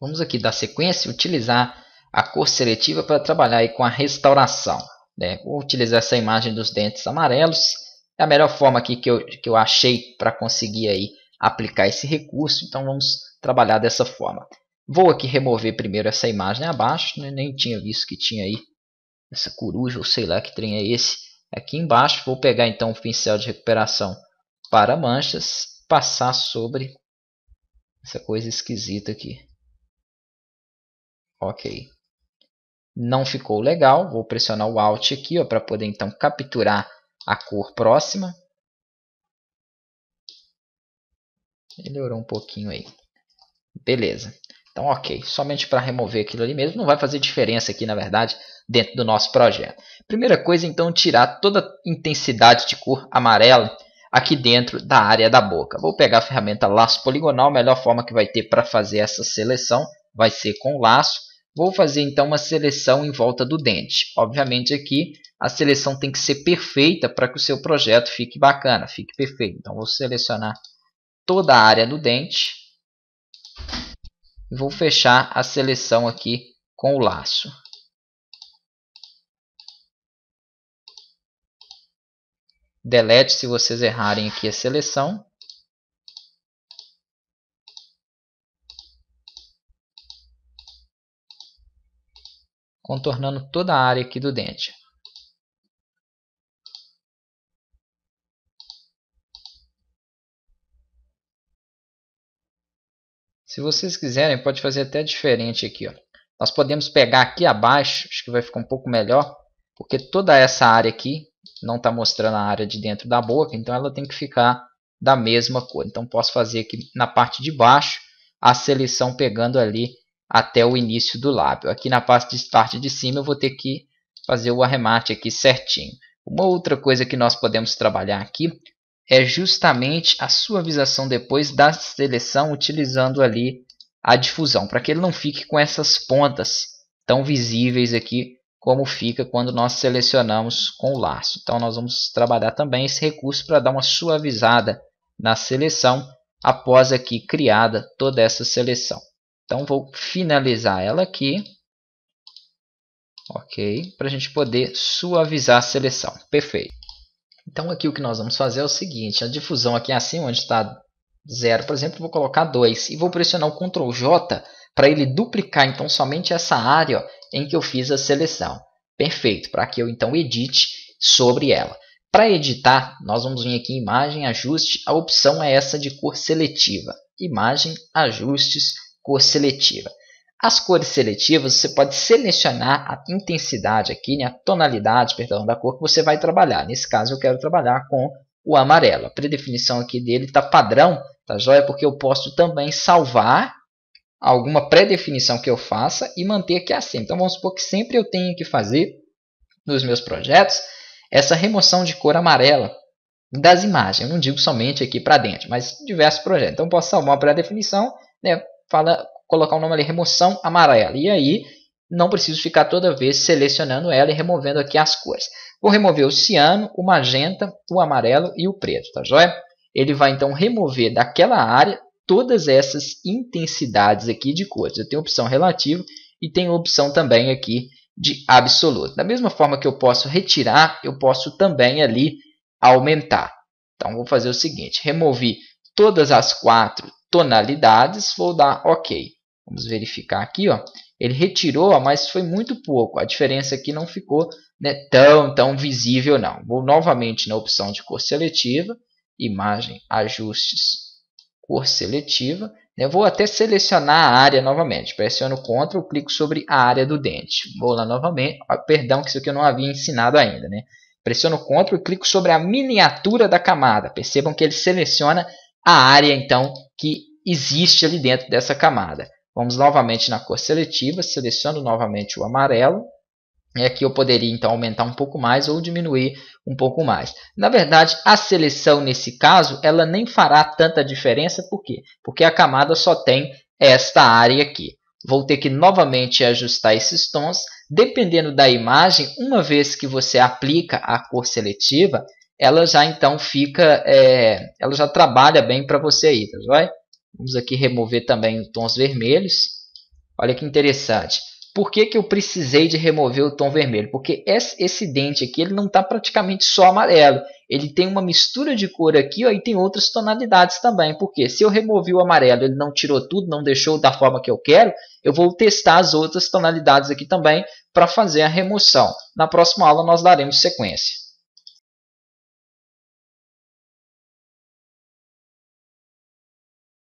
Vamos aqui dar sequência, utilizar a cor seletiva para trabalhar aí com a restauração. Né? Vou utilizar essa imagem dos dentes amarelos. É a melhor forma aqui que eu, que eu achei para conseguir aí aplicar esse recurso. Então vamos trabalhar dessa forma. Vou aqui remover primeiro essa imagem abaixo. Né? Nem tinha visto que tinha aí essa coruja ou sei lá que trem é esse aqui embaixo. Vou pegar então o pincel de recuperação para manchas. Passar sobre essa coisa esquisita aqui. Ok. Não ficou legal. Vou pressionar o Alt aqui para poder então capturar a cor próxima. Melhorou um pouquinho aí. Beleza. Então, ok. Somente para remover aquilo ali mesmo. Não vai fazer diferença aqui, na verdade, dentro do nosso projeto. Primeira coisa, então, tirar toda a intensidade de cor amarela aqui dentro da área da boca. Vou pegar a ferramenta laço poligonal. A melhor forma que vai ter para fazer essa seleção vai ser com o laço. Vou fazer então uma seleção em volta do dente. Obviamente aqui a seleção tem que ser perfeita para que o seu projeto fique bacana, fique perfeito. Então vou selecionar toda a área do dente. E vou fechar a seleção aqui com o laço. Delete se vocês errarem aqui a seleção. contornando toda a área aqui do dente. Se vocês quiserem, pode fazer até diferente aqui. Ó. Nós podemos pegar aqui abaixo, acho que vai ficar um pouco melhor, porque toda essa área aqui não está mostrando a área de dentro da boca, então ela tem que ficar da mesma cor. Então posso fazer aqui na parte de baixo, a seleção pegando ali até o início do lábio. Aqui na parte de cima eu vou ter que fazer o arremate aqui certinho. Uma outra coisa que nós podemos trabalhar aqui é justamente a suavização depois da seleção utilizando ali a difusão, para que ele não fique com essas pontas tão visíveis aqui como fica quando nós selecionamos com o laço. Então nós vamos trabalhar também esse recurso para dar uma suavizada na seleção após aqui criada toda essa seleção. Então vou finalizar ela aqui. Ok, para a gente poder suavizar a seleção. Perfeito. Então aqui o que nós vamos fazer é o seguinte, a difusão aqui assim, onde está zero, por exemplo, vou colocar 2 e vou pressionar o Ctrl J para ele duplicar então somente essa área ó, em que eu fiz a seleção. Perfeito, para que eu então edite sobre ela. Para editar, nós vamos vir aqui em imagem, ajuste, a opção é essa de cor seletiva. Imagem, ajustes, cor seletiva. As cores seletivas, você pode selecionar a intensidade aqui, né, a tonalidade, perdão, da cor que você vai trabalhar. Nesse caso, eu quero trabalhar com o amarelo. A predefinição aqui dele está padrão, tá joia? Porque eu posso também salvar alguma pré-definição que eu faça e manter aqui assim. Então, vamos supor que sempre eu tenho que fazer, nos meus projetos, essa remoção de cor amarela das imagens. Eu não digo somente aqui para dentro, mas diversos projetos. Então, posso salvar uma pré-definição, né? fala, colocar o nome ali, remoção amarela. E aí, não preciso ficar toda vez selecionando ela e removendo aqui as cores. Vou remover o ciano, o magenta, o amarelo e o preto, tá joia? Ele vai então remover daquela área todas essas intensidades aqui de cores. Eu tenho a opção relativa e tenho a opção também aqui de absoluto. Da mesma forma que eu posso retirar, eu posso também ali aumentar. Então, vou fazer o seguinte, removi todas as quatro tonalidades, vou dar OK. Vamos verificar aqui, ó. ele retirou, mas foi muito pouco, a diferença aqui não ficou né, tão, tão visível não. Vou novamente na opção de cor seletiva, imagem, ajustes, cor seletiva, né vou até selecionar a área novamente. Pressiono Ctrl, clico sobre a área do dente. Vou lá novamente. Ah, perdão, que isso aqui eu não havia ensinado ainda. Né? Pressiono Ctrl e clico sobre a miniatura da camada. Percebam que ele seleciona a área então que existe ali dentro dessa camada. Vamos novamente na cor seletiva, seleciono novamente o amarelo. E aqui eu poderia então aumentar um pouco mais ou diminuir um pouco mais. Na verdade, a seleção nesse caso, ela nem fará tanta diferença, por quê? Porque a camada só tem esta área aqui. Vou ter que novamente ajustar esses tons. Dependendo da imagem, uma vez que você aplica a cor seletiva, ela já então fica, é, ela já trabalha bem para você aí, tá vai? Vamos aqui remover também os tons vermelhos. Olha que interessante. Por que, que eu precisei de remover o tom vermelho? Porque esse, dente aqui ele não está praticamente só amarelo. Ele tem uma mistura de cor aqui ó, e tem outras tonalidades também. Porque se eu removi o amarelo, ele não tirou tudo, não deixou da forma que eu quero, eu vou testar as outras tonalidades aqui também para fazer a remoção. Na próxima aula nós daremos sequência.